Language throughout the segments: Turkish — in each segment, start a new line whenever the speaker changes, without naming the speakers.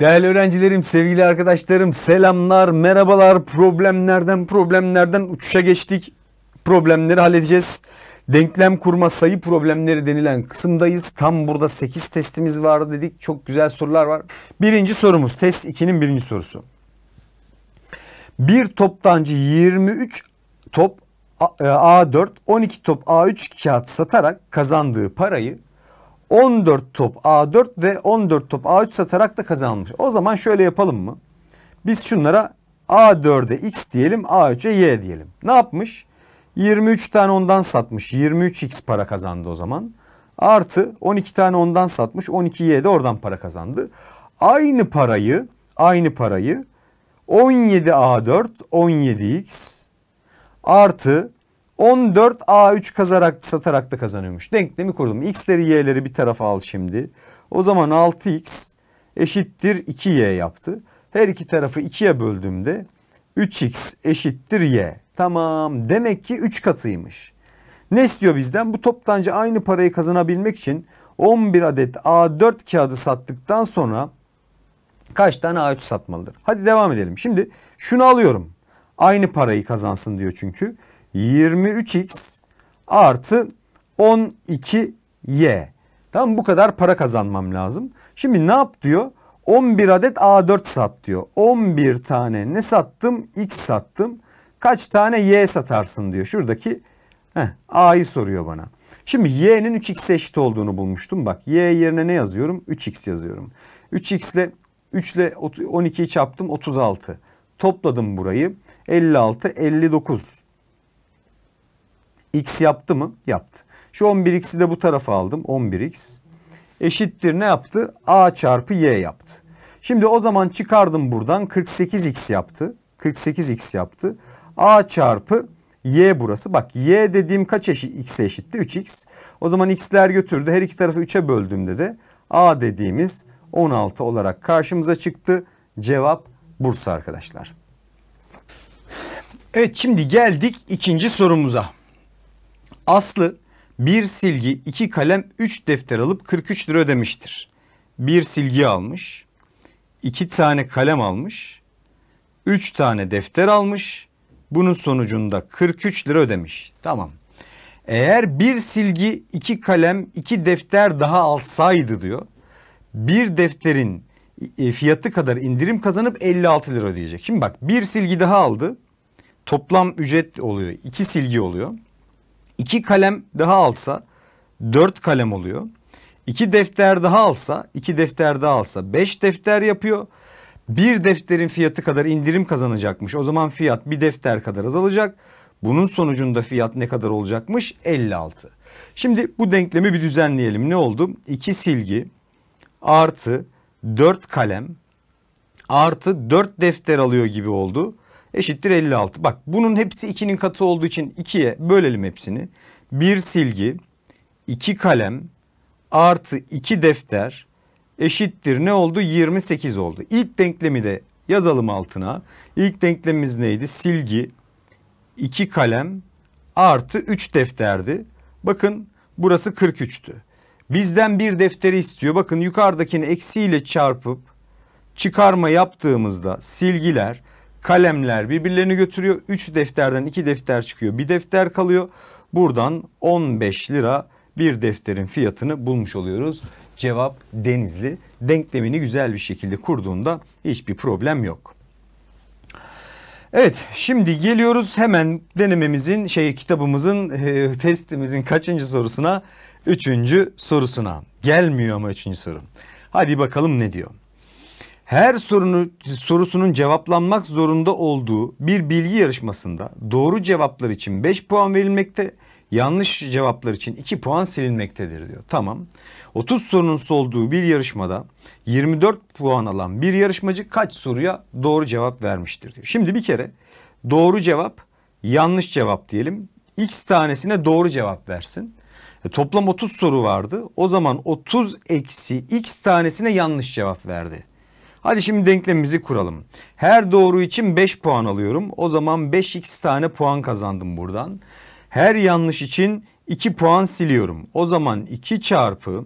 Değerli öğrencilerim, sevgili arkadaşlarım, selamlar, merhabalar. Problemlerden problemlerden uçuşa geçtik. Problemleri halledeceğiz. Denklem kurma sayı problemleri denilen kısımdayız. Tam burada 8 testimiz vardı dedik. Çok güzel sorular var. Birinci sorumuz test 2'nin birinci sorusu. Bir toptancı 23 top A4, 12 e, top A3 kağıt satarak kazandığı parayı 14 top A4 ve 14 top A3 satarak da kazanmış. O zaman şöyle yapalım mı? Biz şunlara A4'e X diyelim, A3'e Y diyelim. Ne yapmış? 23 tane ondan satmış. 23X para kazandı o zaman. Artı 12 tane ondan satmış. 12Y de oradan para kazandı. Aynı parayı, aynı parayı 17A4, 17X artı 14A3 kazarak satarak da kazanıyormuş. Denklemi kurdum. X'leri Y'leri bir tarafa al şimdi. O zaman 6X eşittir 2Y yaptı. Her iki tarafı 2'ye böldüğümde 3X eşittir Y. Tamam demek ki 3 katıymış. Ne istiyor bizden? Bu toptancı aynı parayı kazanabilmek için 11 adet A4 kağıdı sattıktan sonra kaç tane A3 satmalıdır? Hadi devam edelim. Şimdi şunu alıyorum. Aynı parayı kazansın diyor çünkü. 23x artı 12y. Tamam bu kadar para kazanmam lazım. Şimdi ne yap diyor? 11 adet A4 sat diyor. 11 tane ne sattım? X sattım. Kaç tane Y satarsın diyor. Şuradaki heh, A'yı soruyor bana. Şimdi Y'nin 3X eşit olduğunu bulmuştum. Bak Y yerine ne yazıyorum? 3X yazıyorum. 3X ile 3 ile 12'yi çarptım 36. Topladım burayı. 56, 59. X yaptı mı? Yaptı. Şu 11x'i de bu tarafa aldım. 11x eşittir ne yaptı? A çarpı Y yaptı. Şimdi o zaman çıkardım buradan 48x yaptı. 48x yaptı. A çarpı Y burası. Bak Y dediğim kaç eşit? X'e eşitti? 3x. O zaman x'ler götürdü. Her iki tarafı 3'e böldüğümde de A dediğimiz 16 olarak karşımıza çıktı. Cevap Bursa arkadaşlar. Evet şimdi geldik ikinci sorumuza. Aslı bir silgi, iki kalem, üç defter alıp 43 lira ödemiştir. Bir silgi almış, iki tane kalem almış, üç tane defter almış. Bunun sonucunda 43 lira ödemiş. Tamam. Eğer bir silgi, iki kalem, iki defter daha alsaydı diyor. Bir defterin e, fiyatı kadar indirim kazanıp 56 lira ödeyecek. Şimdi bak bir silgi daha aldı. Toplam ücret oluyor. iki silgi oluyor iki kalem daha alsa dört kalem oluyor. İki defter daha alsa, iki defter daha alsa beş defter yapıyor. Bir defterin fiyatı kadar indirim kazanacakmış. O zaman fiyat bir defter kadar azalacak. Bunun sonucunda fiyat ne kadar olacakmış? 56. Şimdi bu denklemi bir düzenleyelim. Ne oldu? 2 silgi artı 4 kalem artı 4 defter alıyor gibi oldu eşittir 56. Bak bunun hepsi 2'nin katı olduğu için 2'ye bölelim hepsini. 1 silgi, 2 kalem artı 2 defter eşittir ne oldu? 28 oldu. İlk denklemi de yazalım altına. İlk denklemimiz neydi? Silgi, 2 kalem artı 3 defterdi. Bakın burası 43'tü. Bizden bir defteri istiyor. Bakın yukarıdakini eksiyle çarpıp çıkarma yaptığımızda silgiler kalemler birbirlerini götürüyor. 3 defterden 2 defter çıkıyor. Bir defter kalıyor. Buradan 15 lira bir defterin fiyatını bulmuş oluyoruz. Cevap Denizli. Denklemini güzel bir şekilde kurduğunda hiçbir problem yok. Evet şimdi geliyoruz hemen denememizin şey kitabımızın e, testimizin kaçıncı sorusuna? Üçüncü sorusuna. Gelmiyor ama üçüncü soru. Hadi bakalım ne diyor her sorunu, sorusunun cevaplanmak zorunda olduğu bir bilgi yarışmasında doğru cevaplar için 5 puan verilmekte, yanlış cevaplar için 2 puan silinmektedir diyor. Tamam. 30 sorunun olduğu bir yarışmada 24 puan alan bir yarışmacı kaç soruya doğru cevap vermiştir diyor. Şimdi bir kere doğru cevap, yanlış cevap diyelim. X tanesine doğru cevap versin. E, toplam 30 soru vardı. O zaman 30 eksi X tanesine yanlış cevap verdi. Hadi şimdi denklemimizi kuralım. Her doğru için 5 puan alıyorum. O zaman 5x tane puan kazandım buradan. Her yanlış için 2 puan siliyorum. O zaman 2 çarpı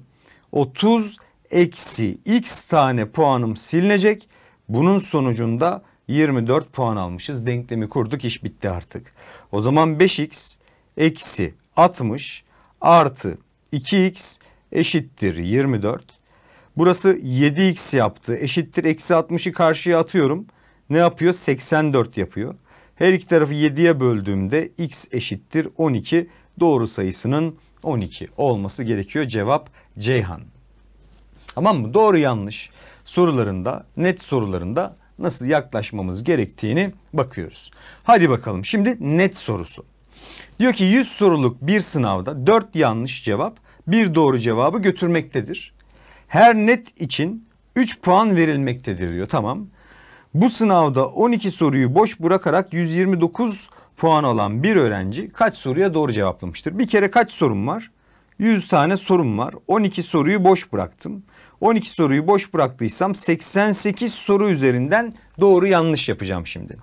30 eksi x tane puanım silinecek. Bunun sonucunda 24 puan almışız. Denklemi kurduk iş bitti artık. O zaman 5x eksi 60 artı 2x eşittir 24. Burası 7x yaptı. Eşittir eksi 60'ı karşıya atıyorum. Ne yapıyor? 84 yapıyor. Her iki tarafı 7'ye böldüğümde x eşittir 12. Doğru sayısının 12 olması gerekiyor. Cevap Ceyhan. Tamam mı? Doğru yanlış sorularında, net sorularında nasıl yaklaşmamız gerektiğini bakıyoruz. Hadi bakalım şimdi net sorusu. Diyor ki 100 soruluk bir sınavda 4 yanlış cevap bir doğru cevabı götürmektedir her net için 3 puan verilmektedir diyor. Tamam. Bu sınavda 12 soruyu boş bırakarak 129 puan alan bir öğrenci kaç soruya doğru cevaplamıştır? Bir kere kaç sorum var? 100 tane sorum var. 12 soruyu boş bıraktım. 12 soruyu boş bıraktıysam 88 soru üzerinden doğru yanlış yapacağım şimdi.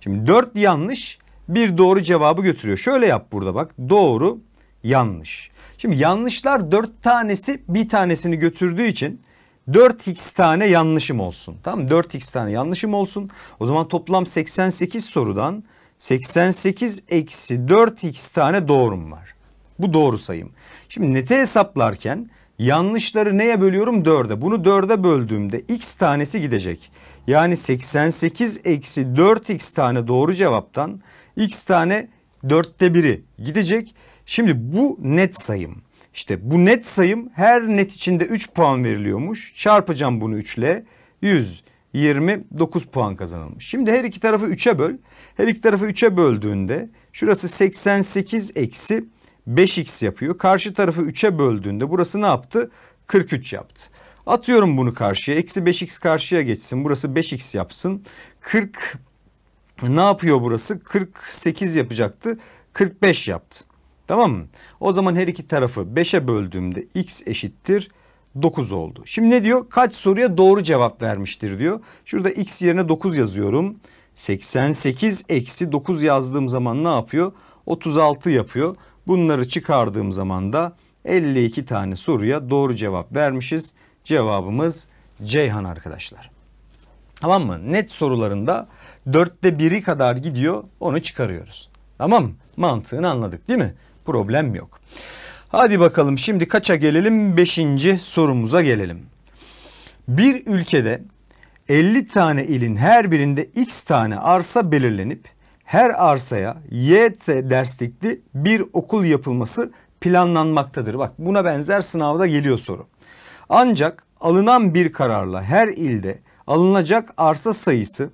Şimdi 4 yanlış bir doğru cevabı götürüyor. Şöyle yap burada bak. Doğru yanlış. Şimdi yanlışlar dört tanesi bir tanesini götürdüğü için 4x tane yanlışım olsun. Tamam 4x tane yanlışım olsun. O zaman toplam 88 sorudan 88 eksi 4x tane doğrum var. Bu doğru sayım. Şimdi nete hesaplarken yanlışları neye bölüyorum? 4'e. Bunu 4'e böldüğümde x tanesi gidecek. Yani 88 eksi 4x tane doğru cevaptan x tane 4'te biri gidecek. Şimdi bu net sayım. İşte bu net sayım her net içinde 3 puan veriliyormuş. Çarpacağım bunu 3 ile 129 puan kazanılmış. Şimdi her iki tarafı 3'e böl. Her iki tarafı 3'e böldüğünde şurası 88 eksi 5x yapıyor. Karşı tarafı 3'e böldüğünde burası ne yaptı? 43 yaptı. Atıyorum bunu karşıya. Eksi 5x karşıya geçsin. Burası 5x yapsın. 40 ne yapıyor burası? 48 yapacaktı. 45 yaptı. Tamam mı? O zaman her iki tarafı 5'e böldüğümde x eşittir 9 oldu. Şimdi ne diyor? Kaç soruya doğru cevap vermiştir diyor. Şurada x yerine 9 yazıyorum. 88 eksi 9 yazdığım zaman ne yapıyor? 36 yapıyor. Bunları çıkardığım zaman da 52 tane soruya doğru cevap vermişiz. Cevabımız Ceyhan arkadaşlar. Tamam mı? Net sorularında dörtte biri kadar gidiyor onu çıkarıyoruz. Tamam mı? Mantığını anladık değil mi? problem yok. Hadi bakalım şimdi kaça gelelim? Beşinci sorumuza gelelim. Bir ülkede 50 tane ilin her birinde x tane arsa belirlenip her arsaya y derslikli bir okul yapılması planlanmaktadır. Bak buna benzer sınavda geliyor soru. Ancak alınan bir kararla her ilde alınacak arsa sayısı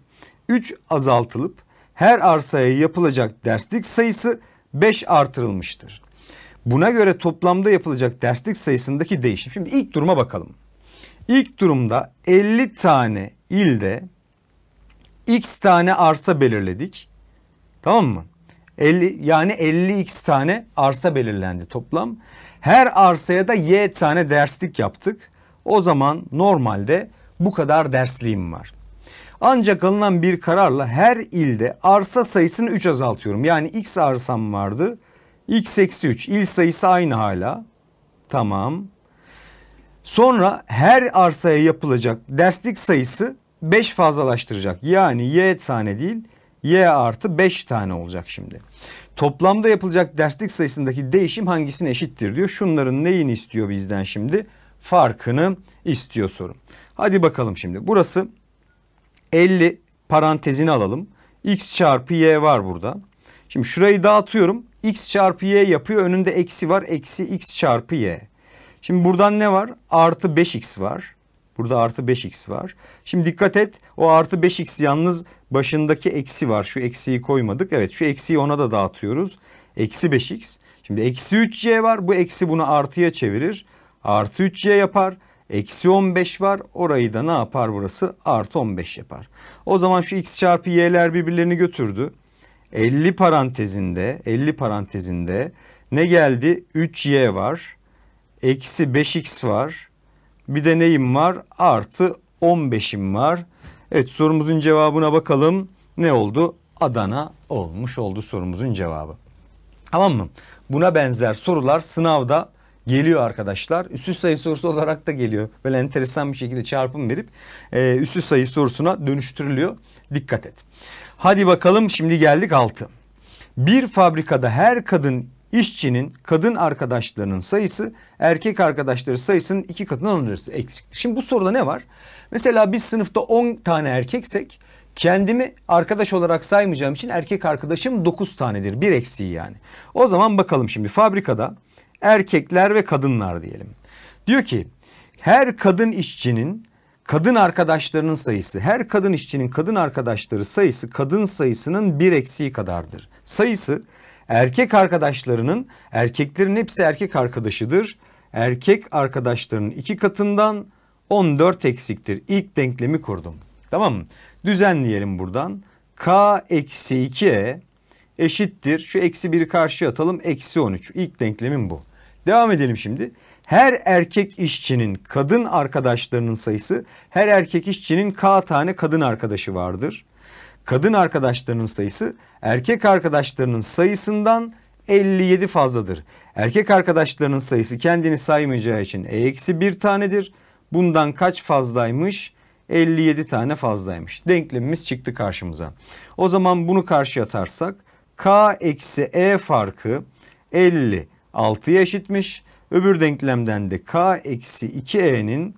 3 azaltılıp her arsaya yapılacak derslik sayısı 5 artırılmıştır. Buna göre toplamda yapılacak derslik sayısındaki değişim. Şimdi ilk duruma bakalım. İlk durumda 50 tane ilde x tane arsa belirledik. Tamam mı? 50 yani 50x tane arsa belirlendi toplam. Her arsaya da y tane derslik yaptık. O zaman normalde bu kadar dersliğim var. Ancak alınan bir kararla her ilde arsa sayısını 3 azaltıyorum. Yani x arsam vardı. x eksi 3. İl sayısı aynı hala. Tamam. Sonra her arsaya yapılacak derslik sayısı 5 fazlalaştıracak. Yani y tane değil y artı 5 tane olacak şimdi. Toplamda yapılacak derslik sayısındaki değişim hangisine eşittir diyor. Şunların neyini istiyor bizden şimdi? Farkını istiyor soru. Hadi bakalım şimdi. Burası 50 parantezini alalım. X çarpı Y var burada. Şimdi şurayı dağıtıyorum. X çarpı Y yapıyor. Önünde eksi var. Eksi X çarpı Y. Şimdi buradan ne var? Artı 5X var. Burada artı 5X var. Şimdi dikkat et. O artı 5X yalnız başındaki eksi var. Şu eksiyi koymadık. Evet şu eksiyi ona da dağıtıyoruz. Eksi 5X. Şimdi eksi 3C var. Bu eksi bunu artıya çevirir. Artı 3C yapar. Eksi 15 var. Orayı da ne yapar burası? Artı 15 yapar. O zaman şu x çarpı y'ler birbirlerini götürdü. 50 parantezinde 50 parantezinde ne geldi? 3y var. Eksi 5x var. Bir de neyim var? Artı 15'im var. Evet sorumuzun cevabına bakalım. Ne oldu? Adana olmuş oldu sorumuzun cevabı. Tamam mı? Buna benzer sorular sınavda geliyor arkadaşlar. Üssüz sayı sorusu olarak da geliyor. Böyle enteresan bir şekilde çarpım verip e, üssüz sayı sorusuna dönüştürülüyor. Dikkat et. Hadi bakalım şimdi geldik 6. Bir fabrikada her kadın işçinin kadın arkadaşlarının sayısı erkek arkadaşları sayısının iki katından alırız eksikti. Şimdi bu soruda ne var? Mesela biz sınıfta 10 tane erkeksek kendimi arkadaş olarak saymayacağım için erkek arkadaşım 9 tanedir. Bir eksiği yani. O zaman bakalım şimdi fabrikada erkekler ve kadınlar diyelim. Diyor ki her kadın işçinin kadın arkadaşlarının sayısı her kadın işçinin kadın arkadaşları sayısı kadın sayısının bir eksiği kadardır. Sayısı erkek arkadaşlarının erkeklerin hepsi erkek arkadaşıdır. Erkek arkadaşlarının iki katından 14 eksiktir. İlk denklemi kurdum. Tamam mı? Düzenleyelim buradan. K eksi 2'ye eşittir. Şu eksi 1'i karşıya atalım. Eksi 13. İlk denklemin bu. Devam edelim şimdi. Her erkek işçinin kadın arkadaşlarının sayısı her erkek işçinin k tane kadın arkadaşı vardır. Kadın arkadaşlarının sayısı erkek arkadaşlarının sayısından 57 fazladır. Erkek arkadaşlarının sayısı kendini saymayacağı için e-1 tanedir. Bundan kaç fazlaymış? 57 tane fazlaymış. Denklemimiz çıktı karşımıza. O zaman bunu karşıya atarsak K eksi E farkı 50 6'ya eşitmiş. Öbür denklemden de K eksi 2E'nin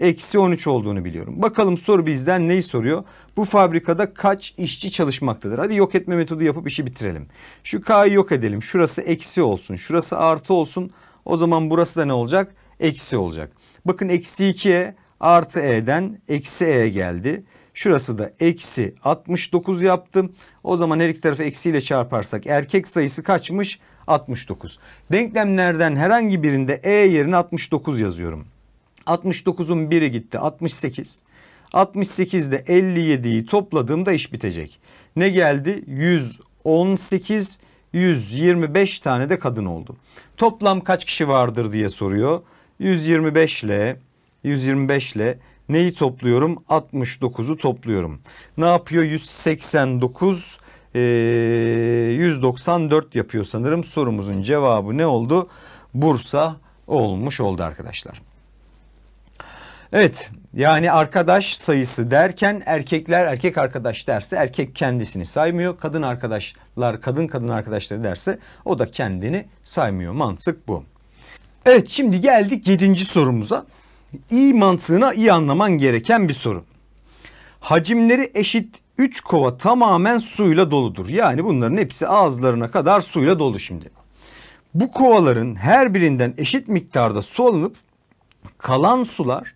eksi 13 olduğunu biliyorum. Bakalım soru bizden neyi soruyor? Bu fabrikada kaç işçi çalışmaktadır? Hadi yok etme metodu yapıp işi bitirelim. Şu K'yı yok edelim. Şurası eksi olsun. Şurası artı olsun. O zaman burası da ne olacak? Eksi olacak. Bakın eksi 2'ye artı e'den eksi e geldi. Şurası da eksi 69 yaptım. O zaman her iki tarafı eksiyle çarparsak erkek sayısı kaçmış? 69. Denklemlerden herhangi birinde E yerine 69 yazıyorum. 69'un biri gitti 68. 68 68'de 57'yi topladığımda iş bitecek. Ne geldi? 118, 125 tane de kadın oldu. Toplam kaç kişi vardır diye soruyor. 125 ile 125 ile Neyi topluyorum? 69'u topluyorum. Ne yapıyor? 189 e, 194 yapıyor sanırım. Sorumuzun cevabı ne oldu? Bursa olmuş oldu arkadaşlar. Evet yani arkadaş sayısı derken erkekler erkek arkadaş derse erkek kendisini saymıyor. Kadın arkadaşlar kadın kadın arkadaşları derse o da kendini saymıyor. Mantık bu. Evet şimdi geldik 7. sorumuza iyi mantığına iyi anlaman gereken bir soru. Hacimleri eşit 3 kova tamamen suyla doludur. Yani bunların hepsi ağızlarına kadar suyla dolu şimdi. Bu kovaların her birinden eşit miktarda su alınıp kalan sular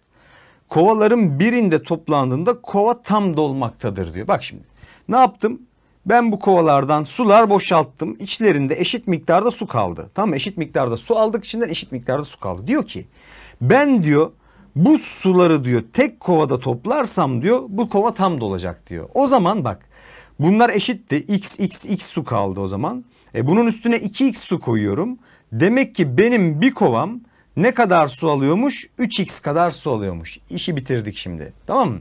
kovaların birinde toplandığında kova tam dolmaktadır diyor. Bak şimdi ne yaptım? Ben bu kovalardan sular boşalttım. İçlerinde eşit miktarda su kaldı. Tamam eşit miktarda su aldık içinden eşit miktarda su kaldı. Diyor ki ben diyor bu suları diyor tek kovada toplarsam diyor bu kova tam dolacak diyor. O zaman bak bunlar eşitti. X, X, X su kaldı o zaman. E bunun üstüne 2X su koyuyorum. Demek ki benim bir kovam ne kadar su alıyormuş? 3X kadar su alıyormuş. İşi bitirdik şimdi. Tamam mı?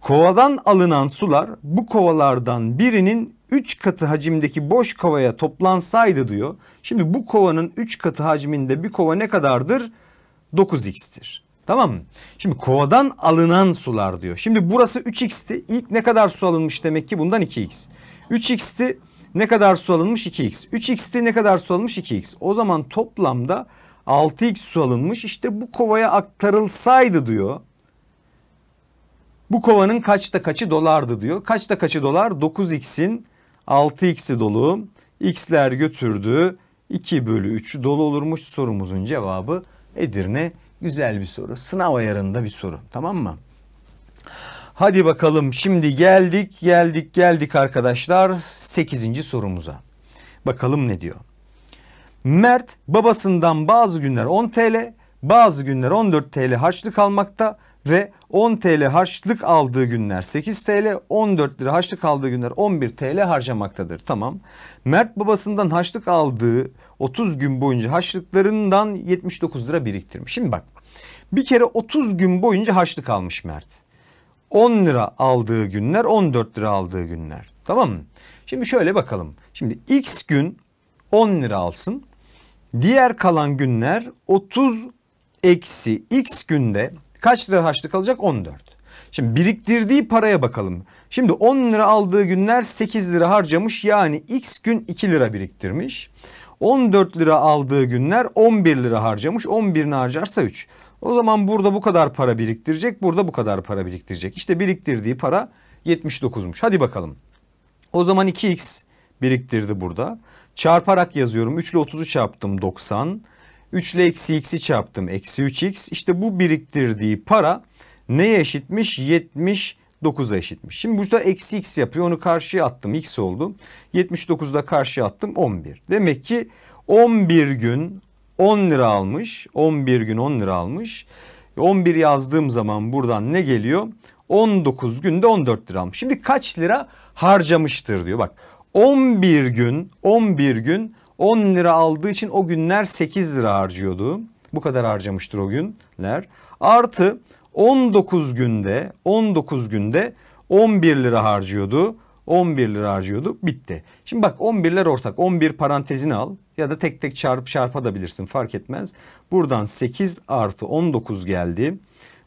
Kovadan alınan sular bu kovalardan birinin 3 katı hacimdeki boş kovaya toplansaydı diyor. Şimdi bu kovanın 3 katı hacminde bir kova ne kadardır? 9x'tir. Tamam mı? Şimdi kovadan alınan sular diyor. Şimdi burası 3x'ti. İlk ne kadar su alınmış demek ki bundan 2x. 3x'ti ne kadar su alınmış 2x. 3x'ti ne kadar su alınmış 2x. O zaman toplamda 6x su alınmış. İşte bu kovaya aktarılsaydı diyor. Bu kovanın kaçta kaçı dolardı diyor. Kaçta kaçı dolar? 9x'in 6x'i dolu. X'ler götürdü. 2 bölü 3 dolu olurmuş sorumuzun cevabı Edirne Güzel bir soru. Sınav ayarında bir soru. Tamam mı? Hadi bakalım şimdi geldik geldik geldik arkadaşlar 8. sorumuza. Bakalım ne diyor. Mert babasından bazı günler 10 TL, bazı günler 14 TL harçlık almakta ve 10 TL harçlık aldığı günler 8 TL, 14 lira harçlık aldığı günler 11 TL harcamaktadır. Tamam. Mert babasından harçlık aldığı 30 gün boyunca harçlıklarından 79 lira biriktirmiş. Şimdi bak. Bir kere 30 gün boyunca harçlık almış Mert. 10 lira aldığı günler 14 lira aldığı günler. Tamam mı? Şimdi şöyle bakalım. Şimdi X gün 10 lira alsın. Diğer kalan günler 30 eksi X günde Kaç lira harçlı kalacak? 14. Şimdi biriktirdiği paraya bakalım. Şimdi 10 lira aldığı günler 8 lira harcamış. Yani x gün 2 lira biriktirmiş. 14 lira aldığı günler 11 lira harcamış. 11'ini harcarsa 3. O zaman burada bu kadar para biriktirecek. Burada bu kadar para biriktirecek. İşte biriktirdiği para 79'muş. Hadi bakalım. O zaman 2x biriktirdi burada. Çarparak yazıyorum. 3 ile 30'u çarptım 90. 3 ile eksi x'i çarptım. Eksi 3x. İşte bu biriktirdiği para neye eşitmiş? 79'a eşitmiş. Şimdi burada eksi x yapıyor. Onu karşıya attım. X oldu. 79'da karşıya attım. 11. Demek ki 11 gün 10 lira almış. 11 gün 10 lira almış. 11 yazdığım zaman buradan ne geliyor? 19 günde 14 lira almış. Şimdi kaç lira harcamıştır diyor. Bak 11 gün 11 gün 10 lira aldığı için o günler 8 lira harcıyordu. Bu kadar harcamıştır o günler. Artı 19 günde 19 günde 11 lira harcıyordu. 11 lira harcıyordu. Bitti. Şimdi bak 11'ler ortak. 11 parantezini al ya da tek tek çarp çarpabilirsin fark etmez. Buradan 8 artı 19 geldi.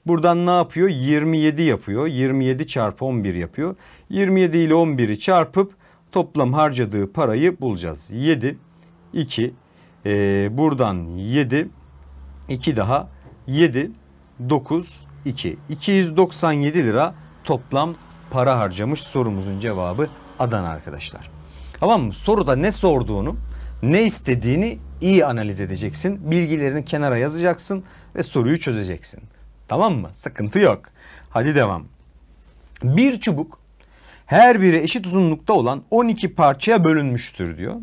Buradan ne yapıyor? 27 yapıyor. 27 çarpı 11 yapıyor. 27 ile 11'i çarpıp toplam harcadığı parayı bulacağız. 7 2. E, buradan 7. 2 daha 7. 9. 2. 297 lira toplam para harcamış sorumuzun cevabı Adana arkadaşlar. Tamam mı? Soruda ne sorduğunu, ne istediğini iyi analiz edeceksin. Bilgilerini kenara yazacaksın ve soruyu çözeceksin. Tamam mı? Sıkıntı yok. Hadi devam. Bir çubuk her biri eşit uzunlukta olan 12 parçaya bölünmüştür diyor.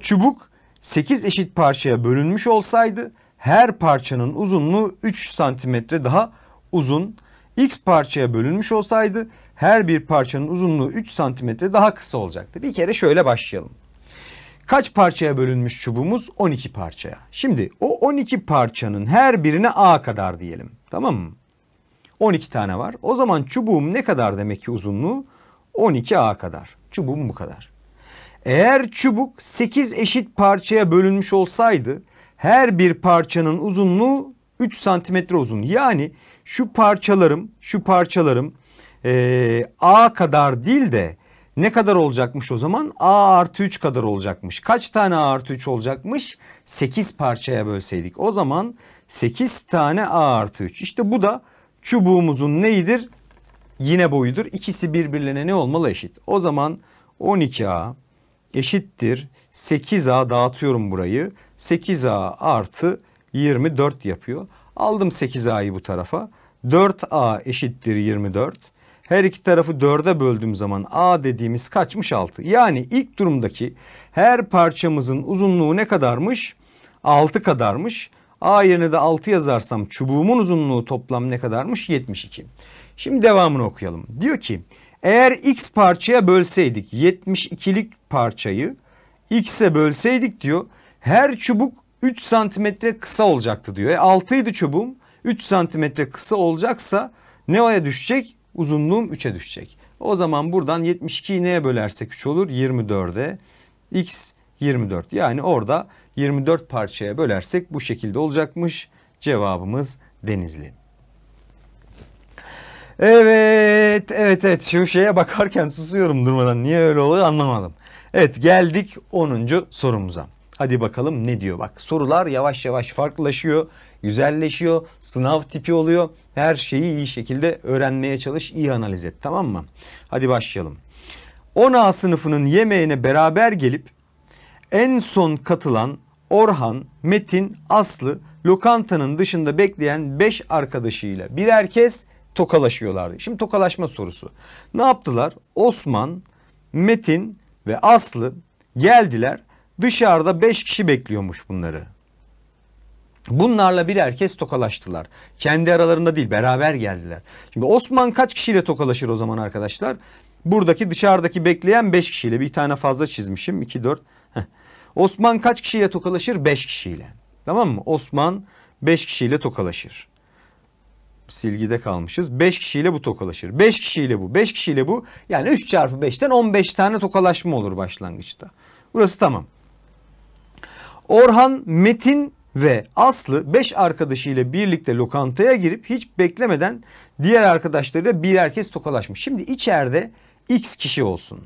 Çubuk 8 eşit parçaya bölünmüş olsaydı her parçanın uzunluğu 3 santimetre daha uzun. X parçaya bölünmüş olsaydı her bir parçanın uzunluğu 3 santimetre daha kısa olacaktı. Bir kere şöyle başlayalım. Kaç parçaya bölünmüş çubuğumuz? 12 parçaya. Şimdi o 12 parçanın her birine A kadar diyelim. Tamam mı? 12 tane var. O zaman çubuğum ne kadar demek ki uzunluğu? 12A kadar. Çubuğum bu kadar. Eğer çubuk 8 eşit parçaya bölünmüş olsaydı her bir parçanın uzunluğu 3 santimetre uzun. Yani şu parçalarım şu parçalarım e, A kadar değil de ne kadar olacakmış o zaman? A artı 3 kadar olacakmış. Kaç tane A artı 3 olacakmış? 8 parçaya bölseydik. O zaman 8 tane A artı 3. İşte bu da çubuğumuzun neyidir? Yine boyudur. İkisi birbirlerine ne olmalı eşit? O zaman 12A eşittir 8A dağıtıyorum burayı. 8A artı 24 yapıyor. Aldım 8A'yı bu tarafa. 4A eşittir 24. Her iki tarafı 4'e böldüğüm zaman A dediğimiz kaçmış 6. Yani ilk durumdaki her parçamızın uzunluğu ne kadarmış? 6 kadarmış. A yerine de 6 yazarsam çubuğumun uzunluğu toplam ne kadarmış? 72. Şimdi devamını okuyalım. Diyor ki eğer x parçaya bölseydik 72'lik parçayı x'e bölseydik diyor. Her çubuk 3 santimetre kısa olacaktı diyor. E 6 çubuğum 3 santimetre kısa olacaksa ne oya düşecek? Uzunluğum 3'e düşecek. O zaman buradan 72'yi neye bölersek 3 olur? 24'e. X 24. Yani orada 24 parçaya bölersek bu şekilde olacakmış. Cevabımız Denizli. Evet, evet, evet. Şu şeye bakarken susuyorum durmadan. Niye öyle oluyor anlamadım. Evet, geldik 10. sorumuza. Hadi bakalım ne diyor bak. Sorular yavaş yavaş farklılaşıyor, güzelleşiyor, sınav tipi oluyor. Her şeyi iyi şekilde öğrenmeye çalış, iyi analiz et tamam mı? Hadi başlayalım. 10A sınıfının yemeğine beraber gelip en son katılan Orhan, Metin, Aslı lokantanın dışında bekleyen 5 arkadaşıyla bir herkes tokalaşıyorlardı. Şimdi tokalaşma sorusu. Ne yaptılar? Osman, Metin ve Aslı geldiler. Dışarıda 5 kişi bekliyormuş bunları. Bunlarla bir herkes tokalaştılar. Kendi aralarında değil beraber geldiler. Şimdi Osman kaç kişiyle tokalaşır o zaman arkadaşlar? Buradaki dışarıdaki bekleyen 5 kişiyle bir tane fazla çizmişim 2 4. Osman kaç kişiyle tokalaşır? 5 kişiyle. Tamam mı? Osman 5 kişiyle tokalaşır silgide kalmışız. 5 kişiyle bu tokalaşır. 5 kişiyle bu. 5 kişiyle bu. Yani 3 çarpı 5'ten 15 tane tokalaşma olur başlangıçta. Burası tamam. Orhan, Metin ve Aslı 5 arkadaşıyla birlikte lokantaya girip hiç beklemeden diğer arkadaşlarıyla bir herkes tokalaşmış. Şimdi içeride X kişi olsun.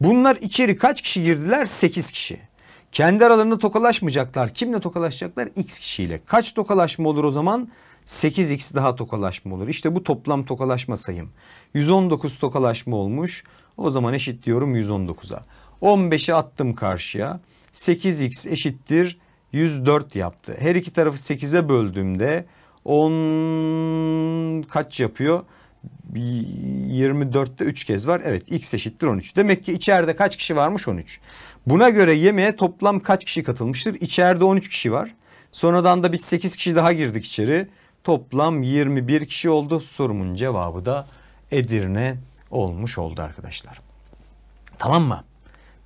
Bunlar içeri kaç kişi girdiler? 8 kişi. Kendi aralarında tokalaşmayacaklar. Kimle tokalaşacaklar? X kişiyle. Kaç tokalaşma olur o zaman? 8x daha tokalaşma olur. İşte bu toplam tokalaşma sayım. 119 tokalaşma olmuş. O zaman eşitliyorum 119'a. 15'i attım karşıya. 8x eşittir 104 yaptı. Her iki tarafı 8'e böldüğümde 10 kaç yapıyor? 24'te 3 kez var. Evet x eşittir 13. Demek ki içeride kaç kişi varmış? 13. Buna göre yemeğe toplam kaç kişi katılmıştır? İçeride 13 kişi var. Sonradan da biz 8 kişi daha girdik içeri. Toplam 21 kişi oldu. Sorumun cevabı da Edirne olmuş oldu arkadaşlar. Tamam mı?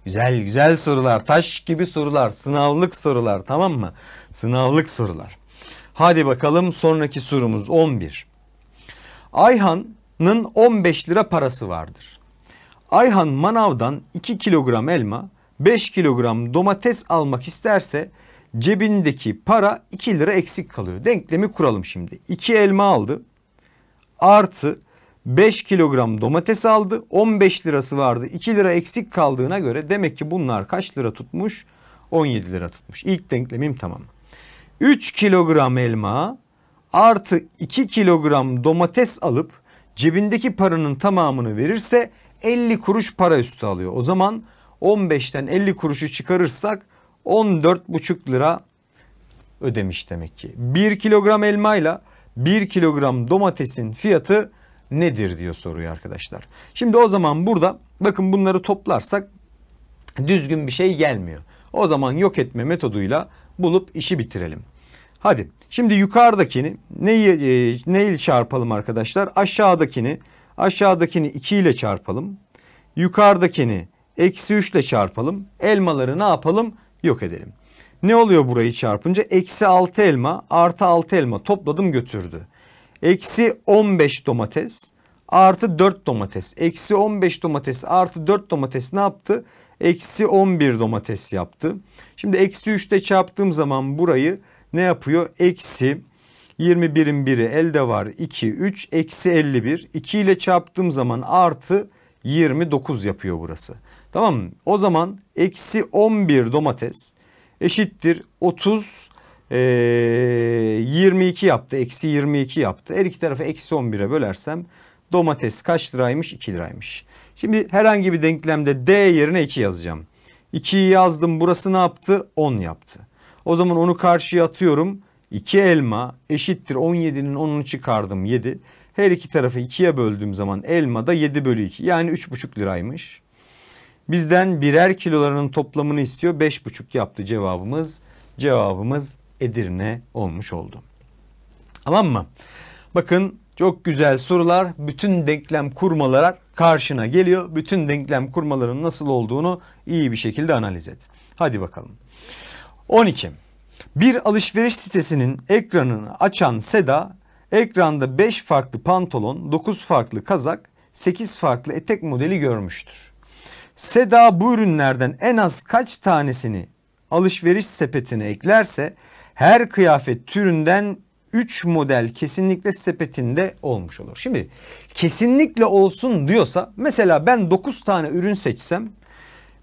Güzel güzel sorular, taş gibi sorular, sınavlık sorular tamam mı? Sınavlık sorular. Hadi bakalım sonraki sorumuz 11. Ayhan'ın 15 lira parası vardır. Ayhan manavdan 2 kilogram elma, 5 kilogram domates almak isterse cebindeki para 2 lira eksik kalıyor. Denklemi kuralım şimdi. 2 elma aldı artı 5 kilogram domates aldı 15 lirası vardı 2 lira eksik kaldığına göre demek ki bunlar kaç lira tutmuş 17 lira tutmuş. İlk denklemim tamam. 3 kilogram elma artı 2 kilogram domates alıp cebindeki paranın tamamını verirse 50 kuruş para üstü alıyor. O zaman 15'ten 50 kuruşu çıkarırsak 14,5 lira ödemiş demek ki. 1 kilogram elma ile 1 kilogram domatesin fiyatı nedir diyor soruyu arkadaşlar. Şimdi o zaman burada bakın bunları toplarsak düzgün bir şey gelmiyor. O zaman yok etme metoduyla bulup işi bitirelim. Hadi şimdi yukarıdakini neyi, e, ne ile çarpalım arkadaşlar? Aşağıdakini aşağıdakini 2 ile çarpalım. Yukarıdakini eksi 3 ile çarpalım. Elmaları ne yapalım? yok edelim. Ne oluyor burayı çarpınca? Eksi 6 elma artı 6 elma topladım götürdü. Eksi 15 domates artı 4 domates. Eksi 15 domates artı 4 domates ne yaptı? Eksi 11 domates yaptı. Şimdi eksi 3 ile çarptığım zaman burayı ne yapıyor? Eksi 21'in biri elde var 2 3 eksi 51. 2 ile çarptığım zaman artı 29 yapıyor burası. Tamam mı? O zaman eksi 11 domates eşittir 30 e, 22 yaptı. Eksi 22 yaptı. Her iki tarafı eksi 11'e bölersem domates kaç liraymış? 2 liraymış. Şimdi herhangi bir denklemde D yerine 2 yazacağım. 2'yi yazdım. Burası ne yaptı? 10 yaptı. O zaman onu karşıya atıyorum. 2 elma eşittir 17'nin 10'unu çıkardım 7. Her iki tarafı 2'ye böldüğüm zaman elma da 7 bölü 2 yani 3,5 liraymış. Bizden birer kilolarının toplamını istiyor. Beş buçuk yaptı cevabımız. Cevabımız Edirne olmuş oldu. Tamam mı? Bakın çok güzel sorular. Bütün denklem kurmalar karşına geliyor. Bütün denklem kurmaların nasıl olduğunu iyi bir şekilde analiz et. Hadi bakalım. 12. Bir alışveriş sitesinin ekranını açan Seda ekranda 5 farklı pantolon, 9 farklı kazak, 8 farklı etek modeli görmüştür. Seda bu ürünlerden en az kaç tanesini alışveriş sepetine eklerse her kıyafet türünden 3 model kesinlikle sepetinde olmuş olur. Şimdi kesinlikle olsun diyorsa mesela ben 9 tane ürün seçsem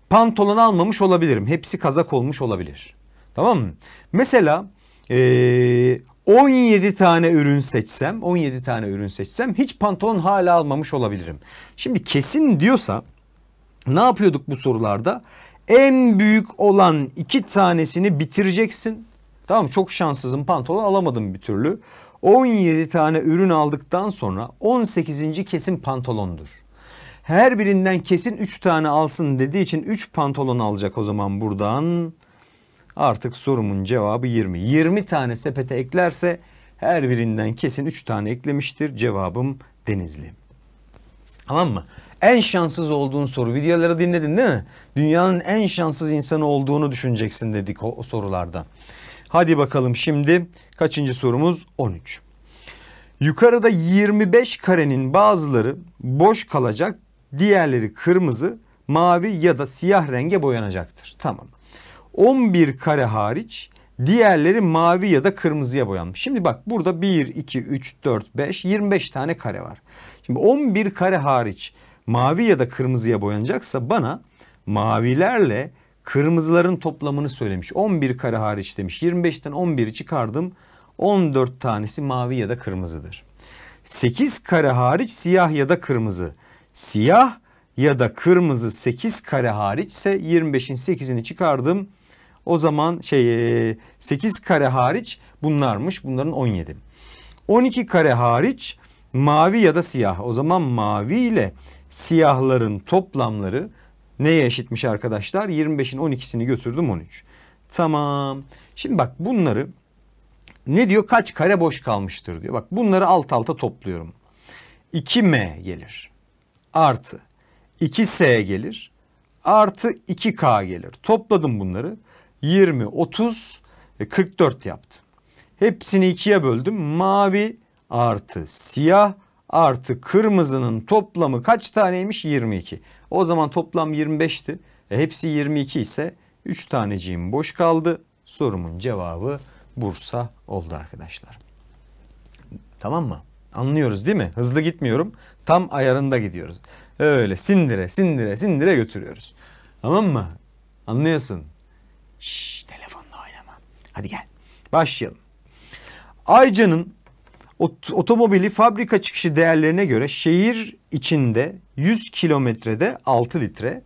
pantolon almamış olabilirim. Hepsi kazak olmuş olabilir. Tamam mı? Mesela ee, 17 tane ürün seçsem 17 tane ürün seçsem hiç pantolon hala almamış olabilirim. Şimdi kesin diyorsa ne yapıyorduk bu sorularda? En büyük olan iki tanesini bitireceksin. Tamam çok şanssızım pantolon alamadım bir türlü. 17 tane ürün aldıktan sonra 18. kesin pantolondur. Her birinden kesin 3 tane alsın dediği için 3 pantolon alacak o zaman buradan. Artık sorumun cevabı 20. 20 tane sepete eklerse her birinden kesin 3 tane eklemiştir. Cevabım Denizli. Tamam mı? en şanssız olduğun soru. Videoları dinledin değil mi? Dünyanın en şanssız insanı olduğunu düşüneceksin dedik o, o sorularda. Hadi bakalım şimdi kaçıncı sorumuz? 13. Yukarıda 25 karenin bazıları boş kalacak, diğerleri kırmızı, mavi ya da siyah renge boyanacaktır. Tamam. 11 kare hariç diğerleri mavi ya da kırmızıya boyanmış. Şimdi bak burada 1, 2, 3, 4, 5, 25 tane kare var. Şimdi 11 kare hariç mavi ya da kırmızıya boyanacaksa bana mavilerle kırmızıların toplamını söylemiş. 11 kare hariç demiş. 25'ten 11'i çıkardım. 14 tanesi mavi ya da kırmızıdır. 8 kare hariç siyah ya da kırmızı. Siyah ya da kırmızı 8 kare hariç ise 25'in 8'ini çıkardım. O zaman şey 8 e, kare hariç bunlarmış. Bunların 17. 12 kare hariç mavi ya da siyah. O zaman mavi ile siyahların toplamları neye eşitmiş arkadaşlar? 25'in 12'sini götürdüm 13. Tamam. Şimdi bak bunları ne diyor? Kaç kare boş kalmıştır diyor. Bak bunları alt alta topluyorum. 2M gelir. Artı 2S gelir. Artı 2K gelir. Topladım bunları. 20, 30 ve 44 yaptı. Hepsini ikiye böldüm. Mavi artı siyah artı kırmızının toplamı kaç taneymiş? 22. O zaman toplam 25'ti. E hepsi 22 ise 3 taneciğim boş kaldı. Sorumun cevabı Bursa oldu arkadaşlar. Tamam mı? Anlıyoruz değil mi? Hızlı gitmiyorum. Tam ayarında gidiyoruz. Öyle sindire sindire sindire götürüyoruz. Tamam mı? Anlıyorsun. Şşş telefonla oynama. Hadi gel. Başlayalım. Ayca'nın otomobili fabrika çıkışı değerlerine göre şehir içinde 100 kilometrede 6 litre,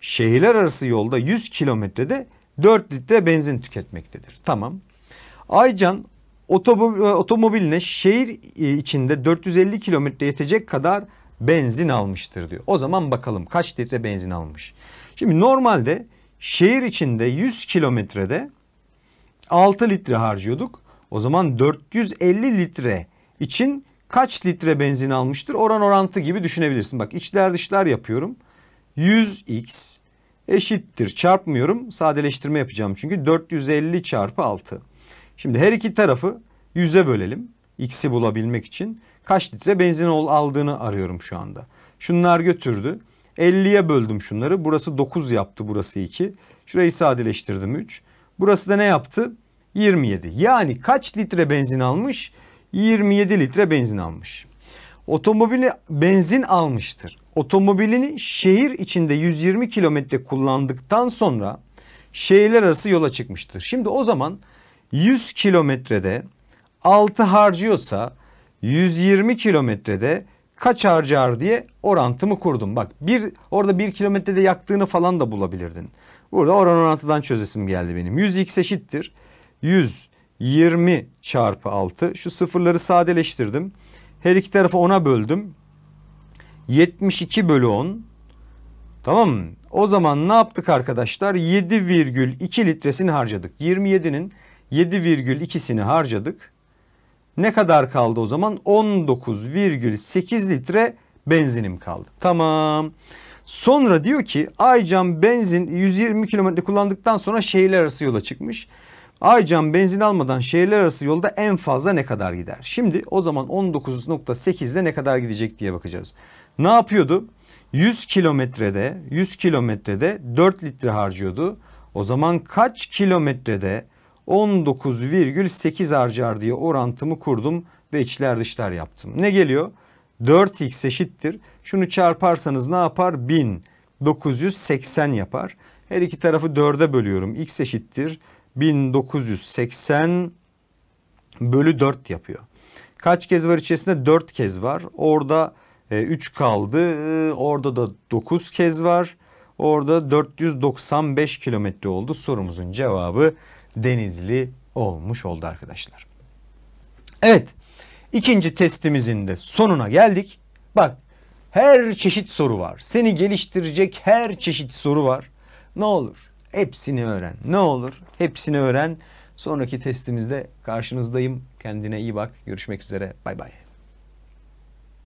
şehirler arası yolda 100 kilometrede 4 litre benzin tüketmektedir. Tamam. Aycan otomobiline şehir e, içinde 450 kilometre yetecek kadar benzin almıştır diyor. O zaman bakalım kaç litre benzin almış. Şimdi normalde şehir içinde 100 kilometrede 6 litre harcıyorduk. O zaman 450 litre için kaç litre benzin almıştır? Oran orantı gibi düşünebilirsin. Bak içler dışlar yapıyorum. 100x eşittir çarpmıyorum. Sadeleştirme yapacağım çünkü 450 çarpı 6. Şimdi her iki tarafı 100'e bölelim. X'i bulabilmek için kaç litre benzin aldığını arıyorum şu anda. Şunlar götürdü. 50'ye böldüm şunları. Burası 9 yaptı burası 2. Şurayı sadeleştirdim 3. Burası da ne yaptı? 27. Yani kaç litre benzin almış? 27 litre benzin almış. Otomobili benzin almıştır. Otomobilini şehir içinde 120 kilometre kullandıktan sonra şehirler arası yola çıkmıştır. Şimdi o zaman 100 kilometrede 6 harcıyorsa 120 kilometrede kaç harcar diye orantımı kurdum. Bak bir orada 1 kilometrede yaktığını falan da bulabilirdin. Burada oran orantıdan çözesim geldi benim. 100x eşittir. 100 20 çarpı 6. Şu sıfırları sadeleştirdim. Her iki tarafı 10'a böldüm. 72 bölü 10. Tamam mı? O zaman ne yaptık arkadaşlar? 7,2 litresini harcadık. 27'nin 7,2'sini harcadık. Ne kadar kaldı o zaman? 19,8 litre benzinim kaldı. Tamam. Sonra diyor ki Aycan benzin 120 kilometre kullandıktan sonra şehirler arası yola çıkmış. Aycan benzin almadan şehirler arası yolda en fazla ne kadar gider? Şimdi o zaman 19.8'de ne kadar gidecek diye bakacağız. Ne yapıyordu? 100 kilometrede 100 kilometrede 4 litre harcıyordu. O zaman kaç kilometrede 19,8 harcar diye orantımı kurdum ve içler dışlar yaptım. Ne geliyor? 4x eşittir. Şunu çarparsanız ne yapar? 1980 yapar. Her iki tarafı 4'e bölüyorum. x eşittir 1980 bölü 4 yapıyor. Kaç kez var içerisinde? 4 kez var. Orada 3 e, kaldı. E, orada da 9 kez var. Orada 495 kilometre oldu. Sorumuzun cevabı Denizli olmuş oldu arkadaşlar. Evet. ikinci testimizin de sonuna geldik. Bak her çeşit soru var. Seni geliştirecek her çeşit soru var. Ne olur Hepsini öğren. Ne olur hepsini öğren. Sonraki testimizde karşınızdayım. Kendine iyi bak. Görüşmek üzere. Bay bay.